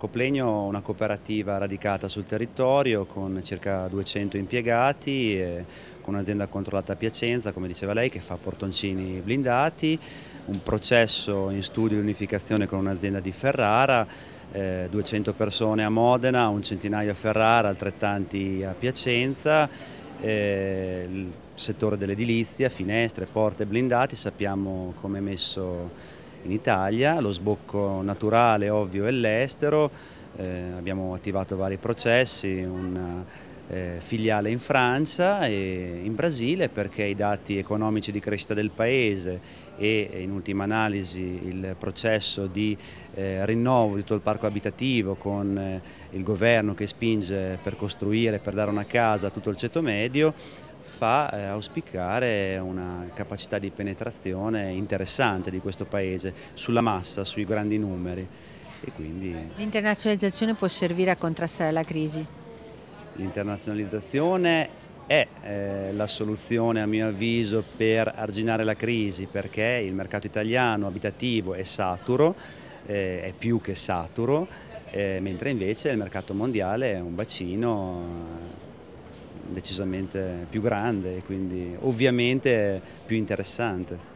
Coplegno è una cooperativa radicata sul territorio con circa 200 impiegati, con un'azienda controllata a Piacenza, come diceva lei, che fa portoncini blindati, un processo in studio di unificazione con un'azienda di Ferrara, 200 eh, persone a Modena, un centinaio a Ferrara, altrettanti a Piacenza. Eh, il settore dell'edilizia, finestre, porte blindati, sappiamo come è messo in Italia, lo sbocco naturale ovvio è l'estero, eh, abbiamo attivato vari processi, una eh, filiale in Francia e in Brasile perché i dati economici di crescita del paese e eh, in ultima analisi il processo di eh, rinnovo di tutto il parco abitativo con eh, il governo che spinge per costruire, per dare una casa a tutto il ceto medio fa eh, auspicare una capacità di penetrazione interessante di questo paese sulla massa, sui grandi numeri. Quindi... L'internazionalizzazione può servire a contrastare la crisi? L'internazionalizzazione è eh, la soluzione a mio avviso per arginare la crisi perché il mercato italiano abitativo è saturo, eh, è più che saturo, eh, mentre invece il mercato mondiale è un bacino decisamente più grande e quindi ovviamente più interessante.